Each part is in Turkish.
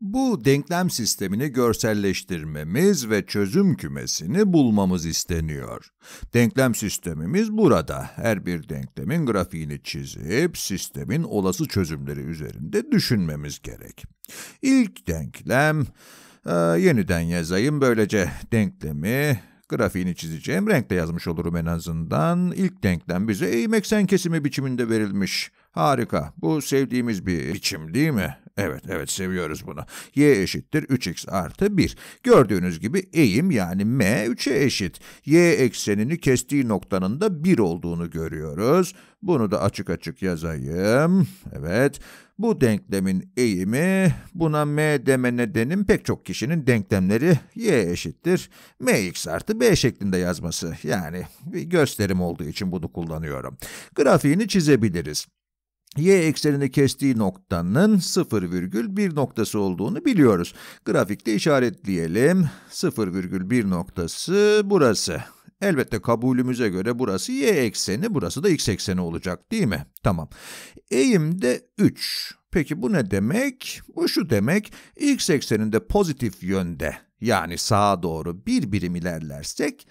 Bu denklem sistemini görselleştirmemiz ve çözüm kümesini bulmamız isteniyor. Denklem sistemimiz burada. Her bir denklemin grafiğini çizip sistemin olası çözümleri üzerinde düşünmemiz gerek. İlk denklem, e, yeniden yazayım böylece denklemi grafiğini çizeceğim renkle yazmış olurum en azından. İlk denklem bize eğmek sen kesimi biçiminde verilmiş. Harika. Bu sevdiğimiz bir biçim değil mi? Evet evet seviyoruz bunu. Y eşittir 3x artı 1. Gördüğünüz gibi eğim yani m 3'e eşit. Y eksenini kestiği noktanın da 1 olduğunu görüyoruz. Bunu da açık açık yazayım. Evet. Bu denklemin eğimi buna m deme nedenim pek çok kişinin denklemleri y eşittir mx artı b şeklinde yazması. Yani bir gösterim olduğu için bunu kullanıyorum. Grafiğini çizebiliriz y eksenini kestiği noktanın 0,1 noktası olduğunu biliyoruz. Grafikte işaretleyelim. 0,1 noktası burası. Elbette kabulümüze göre burası y ekseni, burası da x ekseni olacak değil mi? Tamam. Eğim de 3. Peki bu ne demek? Bu şu demek, x ekseninde pozitif yönde yani sağa doğru bir birim ilerlersek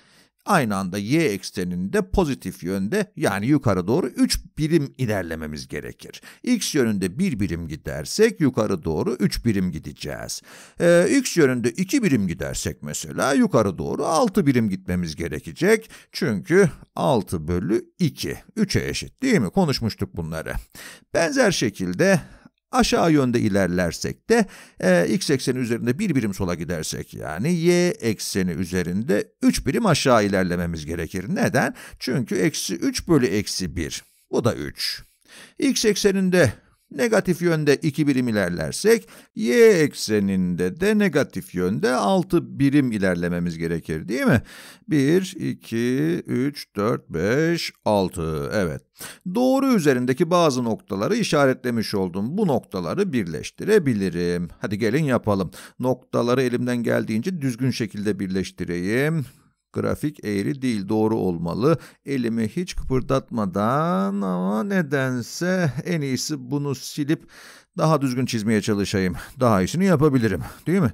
aynı anda y ekseninde pozitif yönde yani yukarı doğru 3 birim ilerlememiz gerekir. x yönünde 1 birim gidersek yukarı doğru 3 birim gideceğiz. Ee, x yönünde 2 birim gidersek mesela yukarı doğru 6 birim gitmemiz gerekecek. Çünkü 6 bölü 2 3'e eşit değil mi? Konuşmuştuk bunları. Benzer şekilde Aşağı yönde ilerlersek de e, x ekseni üzerinde bir birim sola gidersek yani y ekseni üzerinde 3 birim aşağı ilerlememiz gerekir. Neden? Çünkü eksi 3 bölü eksi 1 bu da 3. X ekseninde Negatif yönde 2 birim ilerlersek y ekseninde de negatif yönde 6 birim ilerlememiz gerekir değil mi? 1, 2, 3, 4, 5, 6 evet. Doğru üzerindeki bazı noktaları işaretlemiş oldum. Bu noktaları birleştirebilirim. Hadi gelin yapalım. Noktaları elimden geldiğince düzgün şekilde birleştireyim. Grafik eğri değil doğru olmalı. Elimi hiç kıpırdatmadan ama nedense en iyisi bunu silip daha düzgün çizmeye çalışayım. Daha iyisini yapabilirim değil mi?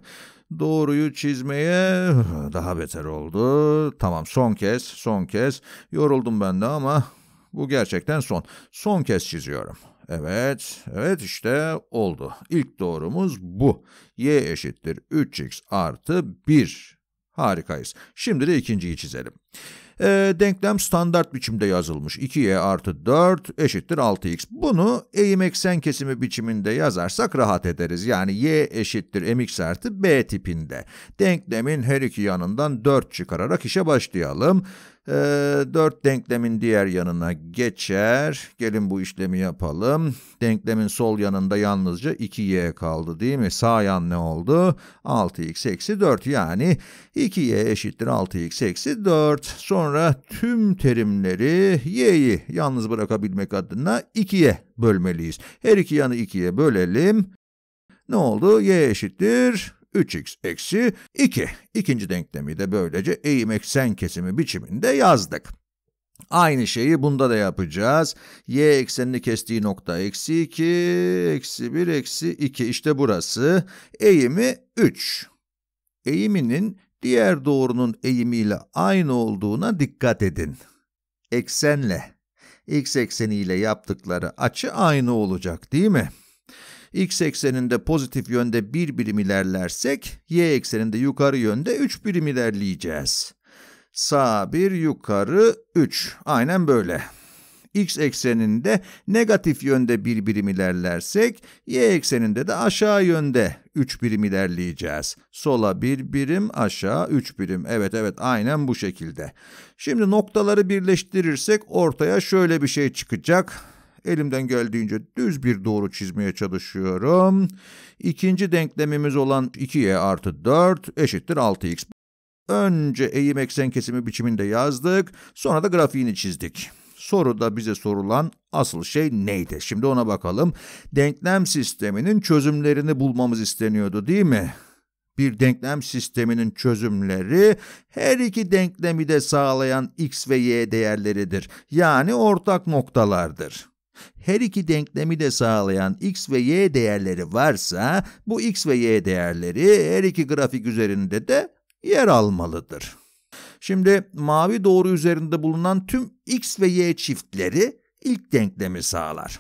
Doğruyu çizmeye daha beter oldu. Tamam son kez son kez yoruldum ben de ama bu gerçekten son. Son kez çiziyorum. Evet, evet işte oldu. İlk doğrumuz bu. Y eşittir 3x artı 1 Harikayız. Şimdi de ikinciyi çizelim. E, denklem standart biçimde yazılmış. 2y artı 4 eşittir 6x. Bunu eğim eksen kesimi biçiminde yazarsak rahat ederiz. Yani y eşittir mx artı b tipinde. Denklemin her iki yanından 4 çıkararak işe başlayalım. E, ee, 4 denklemin diğer yanına geçer. Gelin bu işlemi yapalım. Denklemin sol yanında yalnızca 2y kaldı değil mi? Sağ yan ne oldu? 6x eksi 4 yani 2y eşittir 6x eksi 4. Sonra tüm terimleri y'yi yalnız bırakabilmek adına 2'ye bölmeliyiz. Her iki yanı 2'ye bölelim. Ne oldu? y eşittir 3x eksi 2. İkinci denklemi de böylece eğim eksen kesimi biçiminde yazdık. Aynı şeyi bunda da yapacağız. Y eksenini kestiği nokta eksi 2, eksi 1, eksi 2. İşte burası. Eğimi 3. Eğiminin diğer doğrunun eğimiyle aynı olduğuna dikkat edin. Eksenle, x ekseniyle yaptıkları açı aynı olacak değil mi? x ekseninde pozitif yönde 1 birim ilerlersek, y ekseninde yukarı yönde 3 birim ilerleyeceğiz. Sağ 1, yukarı 3. Aynen böyle. x ekseninde negatif yönde 1 birim ilerlersek, y ekseninde de aşağı yönde 3 birim ilerleyeceğiz. Sola 1 birim, aşağı 3 birim. Evet evet aynen bu şekilde. Şimdi noktaları birleştirirsek ortaya şöyle bir şey çıkacak. Elimden geldiğince düz bir doğru çizmeye çalışıyorum. İkinci denklemimiz olan 2y artı 4 eşittir 6x. Önce eğim eksen kesimi biçiminde yazdık, sonra da grafiğini çizdik. Soruda bize sorulan asıl şey neydi? Şimdi ona bakalım. Denklem sisteminin çözümlerini bulmamız isteniyordu değil mi? bir denklem sisteminin çözümleri her iki denklemi de sağlayan x ve y değerleridir. Yani ortak noktalardır her iki denklemi de sağlayan x ve y değerleri varsa bu x ve y değerleri her iki grafik üzerinde de yer almalıdır. Şimdi mavi doğru üzerinde bulunan tüm x ve y çiftleri ilk denklemi sağlar.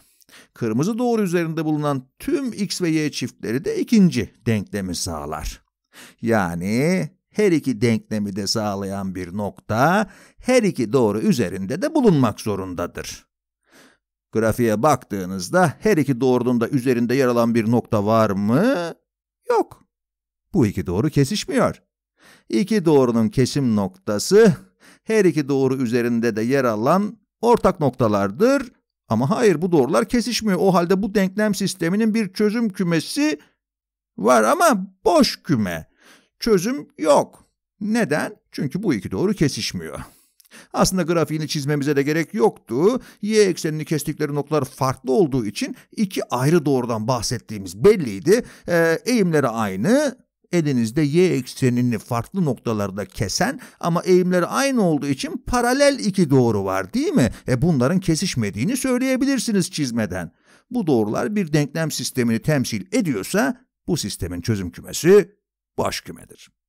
Kırmızı doğru üzerinde bulunan tüm x ve y çiftleri de ikinci denklemi sağlar. Yani her iki denklemi de sağlayan bir nokta her iki doğru üzerinde de bulunmak zorundadır. Grafiğe baktığınızda her iki doğrunun da üzerinde yer alan bir nokta var mı? Yok. Bu iki doğru kesişmiyor. İki doğrunun kesim noktası her iki doğru üzerinde de yer alan ortak noktalardır. Ama hayır bu doğrular kesişmiyor. O halde bu denklem sisteminin bir çözüm kümesi var ama boş küme. Çözüm yok. Neden? Çünkü bu iki doğru kesişmiyor. Aslında grafiğini çizmemize de gerek yoktu. Y eksenini kestikleri noktalar farklı olduğu için iki ayrı doğrudan bahsettiğimiz belliydi. E, eğimleri aynı, elinizde y eksenini farklı noktalarda kesen ama eğimleri aynı olduğu için paralel iki doğru var değil mi? E bunların kesişmediğini söyleyebilirsiniz çizmeden. Bu doğrular bir denklem sistemini temsil ediyorsa bu sistemin çözüm kümesi baş kümedir.